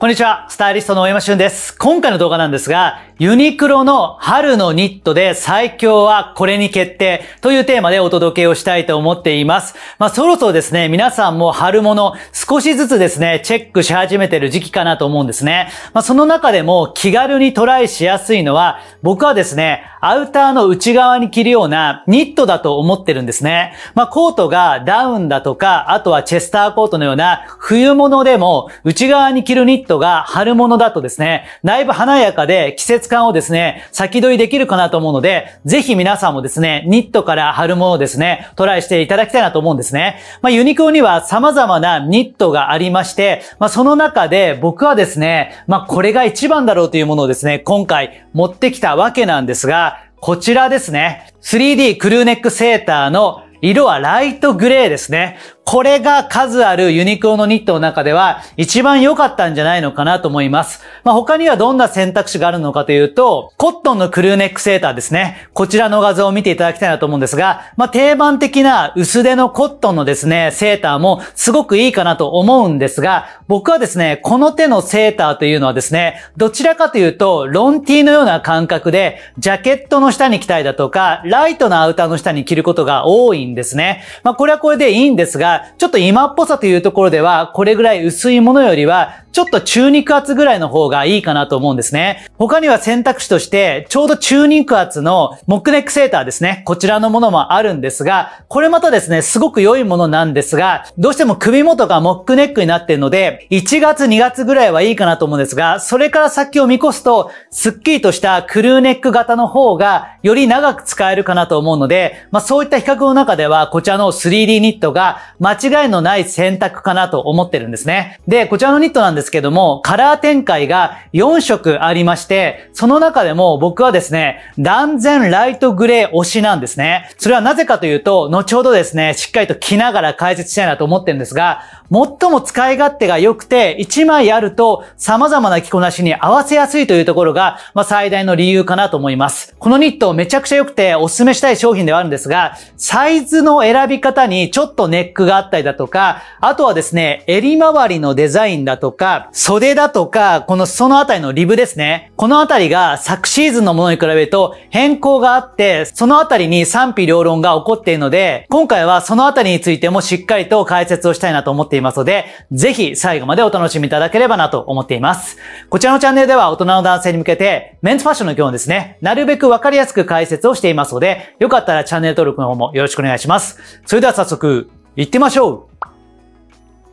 こんにちは、スタイリストの大山俊です。今回の動画なんですが、ユニクロの春のニットで最強はこれに決定というテーマでお届けをしたいと思っています。まあそろそろですね、皆さんも春物少しずつですね、チェックし始めてる時期かなと思うんですね。まあその中でも気軽にトライしやすいのは、僕はですね、アウターの内側に着るようなニットだと思ってるんですね。まあコートがダウンだとか、あとはチェスターコートのような冬物でも内側に着るニットトが春物だとですね、だいぶ華やかで季節感をですね、先取りできるかなと思うので、ぜひ皆さんもですね、ニットから春物をですね、トライしていただきたいなと思うんですね。まあ、ユニクロには様々なニットがありまして、まあ、その中で僕はですね、まあ、これが一番だろうというものをですね、今回持ってきたわけなんですが、こちらですね。3D クルーネックセーターの色はライトグレーですね。これが数あるユニクロのニットの中では一番良かったんじゃないのかなと思います。まあ、他にはどんな選択肢があるのかというと、コットンのクルーネックセーターですね。こちらの画像を見ていただきたいなと思うんですが、まあ、定番的な薄手のコットンのですね、セーターもすごくいいかなと思うんですが、僕はですね、この手のセーターというのはですね、どちらかというと、ロンティーのような感覚で、ジャケットの下に着たいだとか、ライトのアウターの下に着ることが多いんですね。まあ、これはこれでいいんですが、ちょっと今っぽさというところでは、これぐらい薄いものよりは、ちょっと中肉厚ぐらいの方がいいかなと思うんですね。他には選択肢として、ちょうど中肉厚のモックネックセーターですね。こちらのものもあるんですが、これまたですね、すごく良いものなんですが、どうしても首元がモックネックになっているので、1月2月ぐらいはいいかなと思うんですが、それから先を見越すと、スッキリとしたクルーネック型の方が、より長く使えるかなと思うので、まあそういった比較の中では、こちらの 3D ニットが間違いのない選択かなと思ってるんですね。で、こちらのニットなんですですけども、カラー展開が4色ありまして、その中でも僕はですね、断然ライトグレー推しなんですね。それはなぜかというと、後ほどですね、しっかりと着ながら解説したいなと思ってるんですが、最も使い勝手が良くて、1枚あると様々な着こなしに合わせやすいというところが、まあ、最大の理由かなと思います。このニットめちゃくちゃ良くてお勧めしたい商品ではあるんですが、サイズの選び方にちょっとネックがあったりだとか、あとはですね、襟周りのデザインだとか、が、袖だとか、このそのあたりのリブですね。このあたりが昨シーズンのものに比べると変更があって、そのあたりに賛否両論が起こっているので、今回はそのあたりについてもしっかりと解説をしたいなと思っていますので、ぜひ最後までお楽しみいただければなと思っています。こちらのチャンネルでは大人の男性に向けて、メンズファッションの業務ですね、なるべくわかりやすく解説をしていますので、よかったらチャンネル登録の方もよろしくお願いします。それでは早速、行ってみましょう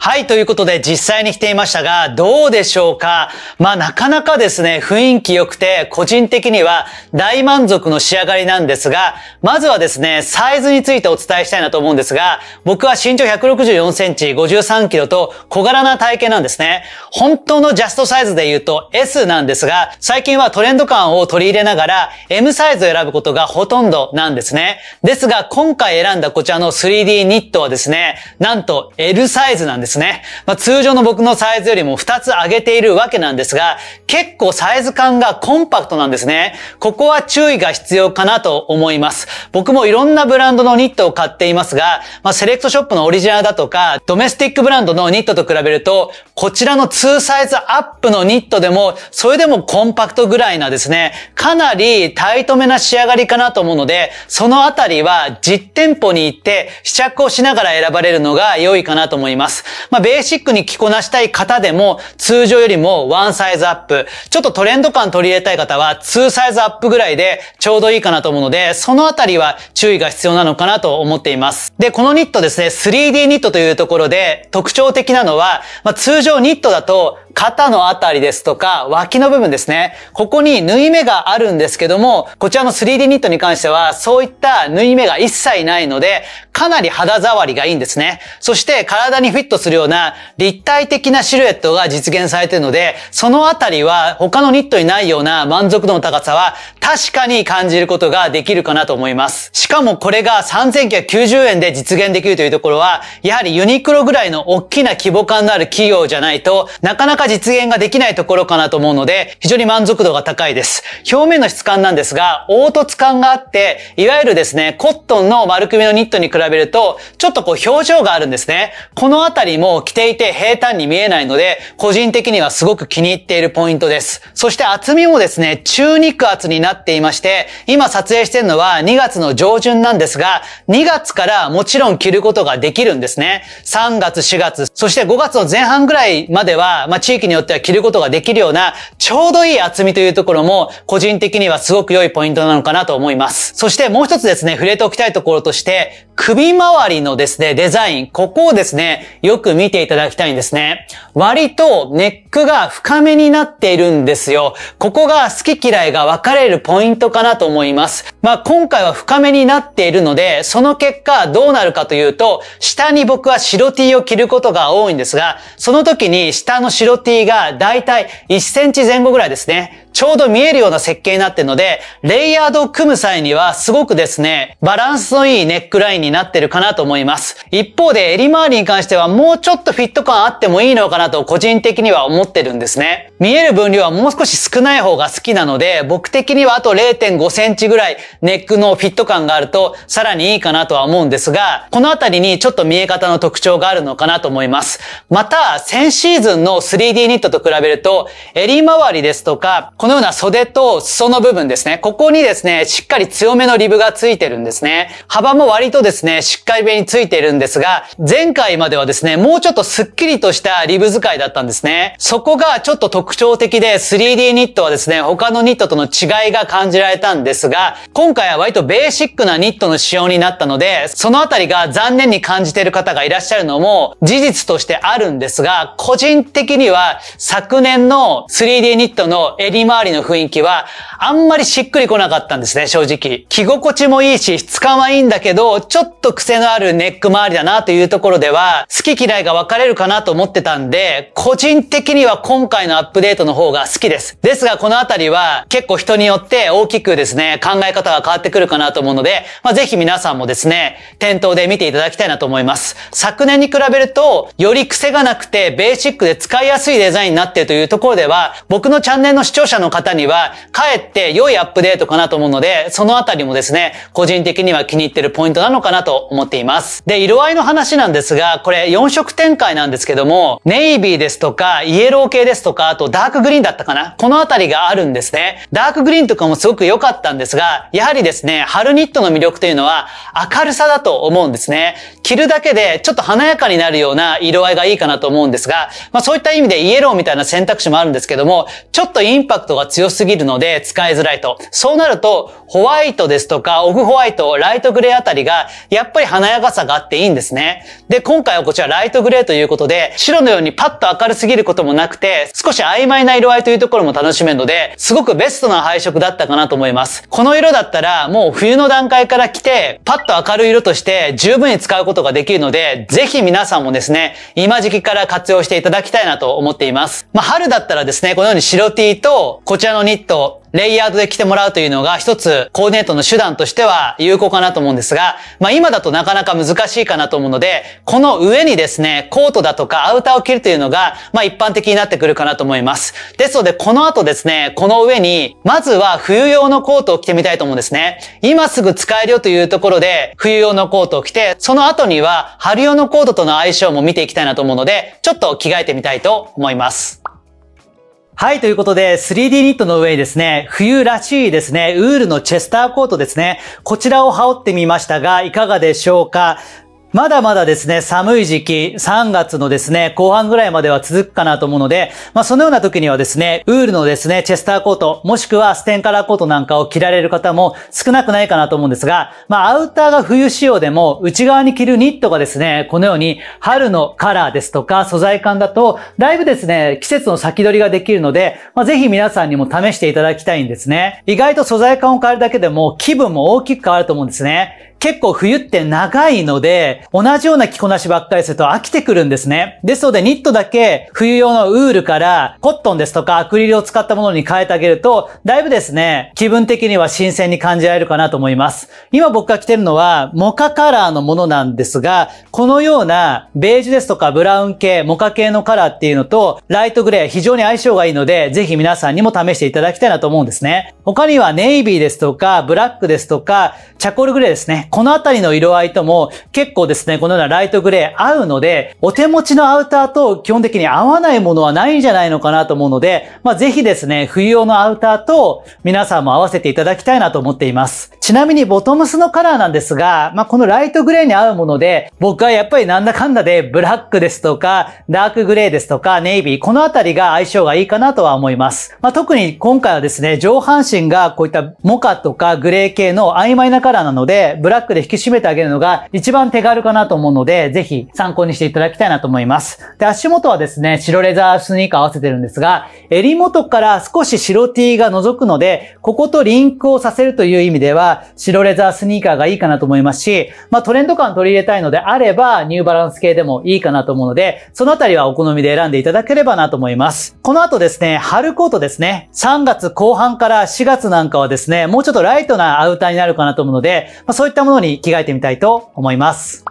はい、ということで実際に来ていましたが、どうでしょうかまあなかなかですね、雰囲気良くて、個人的には大満足の仕上がりなんですが、まずはですね、サイズについてお伝えしたいなと思うんですが、僕は身長164センチ、53キロと小柄な体型なんですね。本当のジャストサイズで言うと S なんですが、最近はトレンド感を取り入れながら M サイズを選ぶことがほとんどなんですね。ですが、今回選んだこちらの 3D ニットはですね、なんと L サイズなんです。ですね。まあ、通常の僕のサイズよりも2つ上げているわけなんですが、結構サイズ感がコンパクトなんですね。ここは注意が必要かなと思います。僕もいろんなブランドのニットを買っていますが、まあ、セレクトショップのオリジナルだとか、ドメスティックブランドのニットと比べると、こちらの2サイズアップのニットでも、それでもコンパクトぐらいなですね、かなりタイトめな仕上がりかなと思うので、そのあたりは実店舗に行って試着をしながら選ばれるのが良いかなと思います。まあ、ベーシックに着こなしたい方でも、通常よりもワンサイズアップ、ちょっとトレンド感取り入れたい方は、2サイズアップぐらいでちょうどいいかなと思うので、そのあたりは注意が必要なのかなと思っています。で、このニットですね、3D ニットというところで、特徴的なのは、まあ、通常ニットだと、肩のあたりですとか、脇の部分ですね。ここに縫い目があるんですけども、こちらの 3D ニットに関しては、そういった縫い目が一切ないので、かなり肌触りがいいんですね。そして体にフィットするような立体的なシルエットが実現されているので、そのあたりは他のニットにないような満足度の高さは確かに感じることができるかなと思います。しかもこれが3990円で実現できるというところは、やはりユニクロぐらいの大きな規模感のある企業じゃないとなかなかか実現ができないところかなと思うので、非常に満足度が高いです。表面の質感なんですが、凹凸感があって、いわゆるですね、コットンの丸首のニットに比べると、ちょっとこう表情があるんですね。このあたりも着ていて平坦に見えないので、個人的にはすごく気に入っているポイントです。そして厚みもですね、中肉厚になっていまして、今撮影してるのは2月の上旬なんですが、2月からもちろん着ることができるんですね。3月、4月、そして5月の前半ぐらいまでは、まあ地域によっては着ることができるような、ちょうどいい厚みというところも、個人的にはすごく良いポイントなのかなと思います。そしてもう一つですね、触れておきたいところとして、首周りのですね、デザイン、ここをですね、よく見ていただきたいんですね。割とネックが深めになっているんですよ。ここが好き嫌いが分かれるポイントかなと思います。まあ今回は深めになっているので、その結果どうなるかというと、下に僕は白 T を着ることが多いんですが、その時に下の白 T T がだいたい1センチ前後ぐらいですね。ちょうど見えるような設計になってるので、レイヤードを組む際にはすごくですね、バランスのいいネックラインになってるかなと思います。一方で襟周りに関してはもうちょっとフィット感あってもいいのかなと個人的には思ってるんですね。見える分量はもう少し少ない方が好きなので、僕的にはあと0.5センチぐらいネックのフィット感があるとさらにいいかなとは思うんですが、このあたりにちょっと見え方の特徴があるのかなと思います。また、先シーズンの 3D ニットと比べると、襟周りですとか、このような袖と裾の部分ですね。ここにですね、しっかり強めのリブがついてるんですね。幅も割とですね、しっかりめについてるんですが、前回まではですね、もうちょっとスッキリとしたリブ使いだったんですね。そこがちょっと特徴的で 3D ニットはですね、他のニットとの違いが感じられたんですが、今回は割とベーシックなニットの仕様になったので、そのあたりが残念に感じている方がいらっしゃるのも事実としてあるんですが、個人的には昨年の 3D ニットのエリマ周りの雰囲気は、あんまりしっくりこなかったんですね、正直。着心地もいいし、質感はいいんだけど、ちょっと癖のあるネック周りだなというところでは、好き嫌いが分かれるかなと思ってたんで、個人的には今回のアップデートの方が好きです。ですが、このあたりは結構人によって大きくですね、考え方が変わってくるかなと思うので、まあ、ぜひ皆さんもですね、店頭で見ていただきたいなと思います。昨年に比べると、より癖がなくて、ベーシックで使いやすいデザインになっているというところでは、僕のチャンネルの視聴者のの方には、かえって良いアップデートかなと思うので、そのあたりもですね、個人的には気に入ってるポイントなのかなと思っています。で、色合いの話なんですが、これ4色展開なんですけども、ネイビーですとか、イエロー系ですとか、あとダークグリーンだったかなこのあたりがあるんですね。ダークグリーンとかもすごく良かったんですが、やはりですね、春ニットの魅力というのは明るさだと思うんですね。着るだけでちょっと華やかになるような色合いがいいかなと思うんですが、まあそういった意味でイエローみたいな選択肢もあるんですけども、ちょっとインパクトが強すぎるので使いづらいと。そうなると、ホワイトですとか、オフホワイト、ライトグレーあたりが、やっぱり華やかさがあっていいんですね。で、今回はこちらライトグレーということで、白のようにパッと明るすぎることもなくて、少し曖昧な色合いというところも楽しめるので、すごくベストな配色だったかなと思います。この色だったら、もう冬の段階から来て、パッと明るい色として十分に使うことができるので、ぜひ皆さんもですね、今時期から活用していただきたいなと思っています。まあ、春だったらですね、このように白 T とこちらのニットをレイヤードで着てもらうというのが一つコーディネートの手段としては有効かなと思うんですが、まあ今だとなかなか難しいかなと思うので、この上にですね、コートだとかアウターを着るというのが、まあ一般的になってくるかなと思います。ですのでこの後ですね、この上に、まずは冬用のコートを着てみたいと思うんですね。今すぐ使えるよというところで、冬用のコートを着て、その後には春用のコートとの相性も見ていきたいなと思うので、ちょっと着替えてみたいと思います。はい、ということで、3D ニットの上にですね、冬らしいですね、ウールのチェスターコートですね、こちらを羽織ってみましたが、いかがでしょうかまだまだですね、寒い時期、3月のですね、後半ぐらいまでは続くかなと思うので、まあそのような時にはですね、ウールのですね、チェスターコート、もしくはステンカラーコートなんかを着られる方も少なくないかなと思うんですが、まあアウターが冬仕様でも内側に着るニットがですね、このように春のカラーですとか素材感だと、だいぶですね、季節の先取りができるので、まあぜひ皆さんにも試していただきたいんですね。意外と素材感を変えるだけでも気分も大きく変わると思うんですね。結構冬って長いので、同じような着こなしばっかりすると飽きてくるんですね。ですので、ニットだけ冬用のウールからコットンですとかアクリルを使ったものに変えてあげると、だいぶですね、気分的には新鮮に感じられるかなと思います。今僕が着てるのは、モカカラーのものなんですが、このようなベージュですとかブラウン系、モカ系のカラーっていうのと、ライトグレー非常に相性がいいので、ぜひ皆さんにも試していただきたいなと思うんですね。他にはネイビーですとか、ブラックですとか、チャコールグレーですね。このあたりの色合いとも結構ですね、このようなライトグレー合うので、お手持ちのアウターと基本的に合わないものはないんじゃないのかなと思うので、まあ、ぜひですね、冬用のアウターと皆さんも合わせていただきたいなと思っています。ちなみにボトムスのカラーなんですが、まあ、このライトグレーに合うもので、僕はやっぱりなんだかんだでブラックですとか、ダークグレーですとか、ネイビー、このあたりが相性がいいかなとは思います。まあ、特に今回はですね、上半身がこういったモカとかグレー系の曖昧なカラーなので、ブラックで引き締めてあげるのが一番手軽かなと思うので、ぜひ参考にしていただきたいなと思います。で、足元はですね、白レザースニーカー合わせてるんですが、襟元から少し白 T が覗くので、こことリンクをさせるという意味では、白レザースニーカーがいいかなと思いますし、まあトレンド感取り入れたいのであれば、ニューバランス系でもいいかなと思うので、そのあたりはお好みで選んでいただければなと思います。この後ですね、春コートですね。3月後半から4月なんかはですね、もうちょっとライトなアウターになるかなと思うので、まあ、そういったものに着替えてみたいと思います。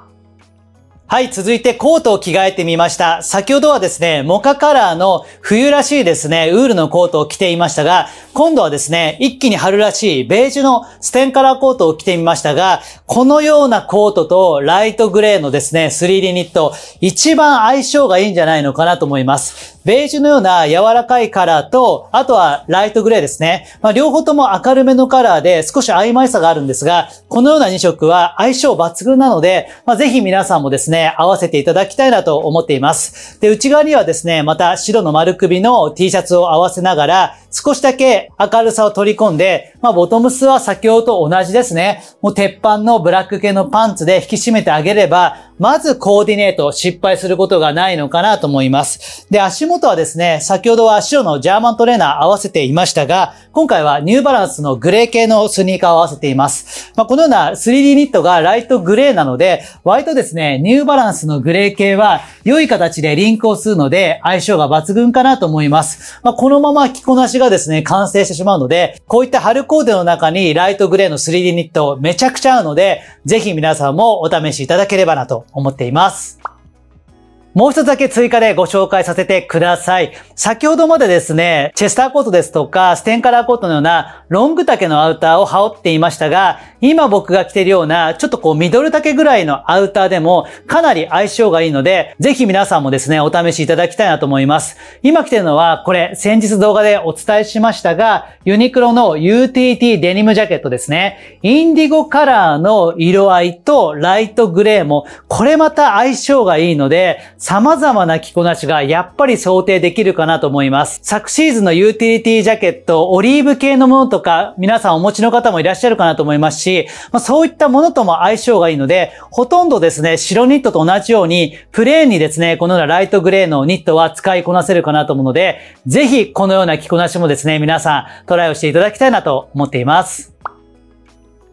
はい、続いてコートを着替えてみました。先ほどはですね、モカカラーの冬らしいですね、ウールのコートを着ていましたが、今度はですね、一気に春らしいベージュのステンカラーコートを着てみましたが、このようなコートとライトグレーのですね、3D ニット、一番相性がいいんじゃないのかなと思います。ベージュのような柔らかいカラーと、あとはライトグレーですね。まあ、両方とも明るめのカラーで少し曖昧さがあるんですが、このような2色は相性抜群なので、まあ、ぜひ皆さんもですね、合わせていただきたいなと思っています。で、内側にはですね、また白の丸首の T シャツを合わせながら、少しだけ明るさを取り込んで、まあ、ボトムスは先ほどと同じですね。もう鉄板のブラック系のパンツで引き締めてあげれば、まずコーディネート失敗することがないのかなと思います。で、足元はですね、先ほどは白のジャーマントレーナー合わせていましたが、今回はニューバランスのグレー系のスニーカーを合わせています。まあ、このような 3D ニットがライトグレーなので、割とですね、ニューバランスのグレー系は良い形でリンクをするので、相性が抜群かなと思います。まあ、このまま着こなしがですね、完成してしまうので、こういった春コーデの中にライトグレーの 3D ニットめちゃくちゃ合うので、ぜひ皆さんもお試しいただければなと思っています。もう一つだけ追加でご紹介させてください。先ほどまでですね、チェスターコートですとか、ステンカラーコートのようなロング丈のアウターを羽織っていましたが、今僕が着ているような、ちょっとこうミドル丈ぐらいのアウターでもかなり相性がいいので、ぜひ皆さんもですね、お試しいただきたいなと思います。今着てるのは、これ、先日動画でお伝えしましたが、ユニクロの UTT デニムジャケットですね。インディゴカラーの色合いとライトグレーも、これまた相性がいいので、様々な着こなしがやっぱり想定できるかなと思います。昨シーズンのユーティリティジャケット、オリーブ系のものとか、皆さんお持ちの方もいらっしゃるかなと思いますし、まあ、そういったものとも相性がいいので、ほとんどですね、白ニットと同じように、プレーンにですね、このようなライトグレーのニットは使いこなせるかなと思うので、ぜひこのような着こなしもですね、皆さんトライをしていただきたいなと思っています。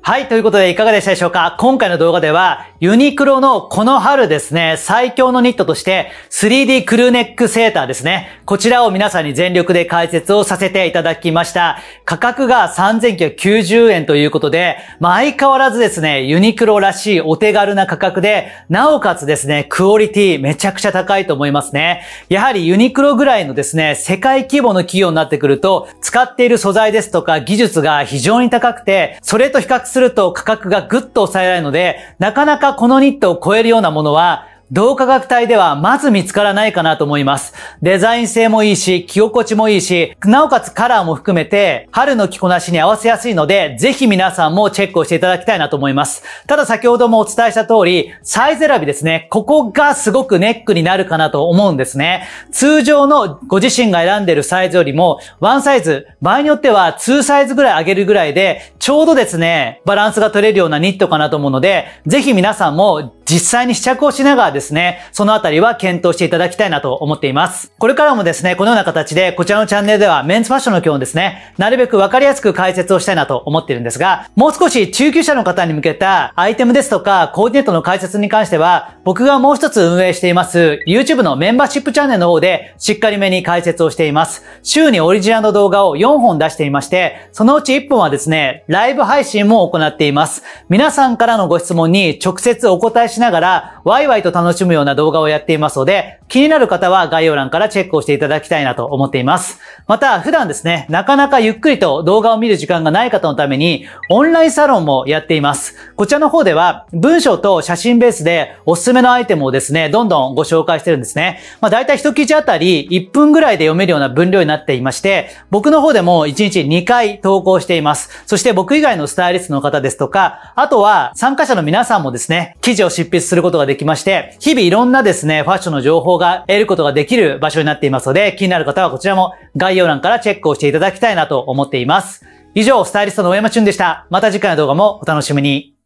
はい、ということでいかがでしたでしょうか今回の動画では、ユニクロのこの春ですね、最強のニットとして 3D クルーネックセーターですね。こちらを皆さんに全力で解説をさせていただきました。価格が3990円ということで、まあ、相変わらずですね、ユニクロらしいお手軽な価格で、なおかつですね、クオリティめちゃくちゃ高いと思いますね。やはりユニクロぐらいのですね、世界規模の企業になってくると、使っている素材ですとか技術が非常に高くて、それと比較するすると価格がぐっと抑えられるので、なかなかこのニットを超えるようなものは同価格帯ではまず見つからないかなと思います。デザイン性もいいし、着心地もいいし、なおかつカラーも含めて、春の着こなしに合わせやすいので、ぜひ皆さんもチェックをしていただきたいなと思います。ただ先ほどもお伝えした通り、サイズ選びですね。ここがすごくネックになるかなと思うんですね。通常のご自身が選んでるサイズよりも、ワンサイズ、場合によっては2サイズぐらい上げるぐらいで、ちょうどですね、バランスが取れるようなニットかなと思うので、ぜひ皆さんも実際に試着をしながらですね、そのあたりは検討していただきたいなと思っています。これからもですね、このような形で、こちらのチャンネルではメンズファッションの基本ですね、なるべくわかりやすく解説をしたいなと思っているんですが、もう少し中級者の方に向けたアイテムですとか、コーディネートの解説に関しては、僕がもう一つ運営しています、YouTube のメンバーシップチャンネルの方で、しっかりめに解説をしています。週にオリジナルの動画を4本出していまして、そのうち1本はですね、ライブ配信も行っています。皆さんからのご質問に直接お答えししながら、ワイワイと楽しむような動画をやっていますので、気になる方は概要欄からチェックをしていただきたいなと思っています。また、普段ですね、なかなかゆっくりと動画を見る時間がない方のために、オンラインサロンもやっています。こちらの方では、文章と写真ベースでおすすめのアイテムをですね、どんどんご紹介してるんですね。まあ、だいたい1記事あたり1分ぐらいで読めるような分量になっていまして、僕の方でも1日2回投稿しています。そして僕以外のスタイリストの方ですとか、あとは参加者の皆さんもですね、記事を執筆することができまして、日々いろんなですね、ファッションの情報が得ることができる場所になっていますので、気になる方はこちらも概要欄からチェックをしていただきたいなと思っています。以上、スタイリストの大山チュンでした。また次回の動画もお楽しみに。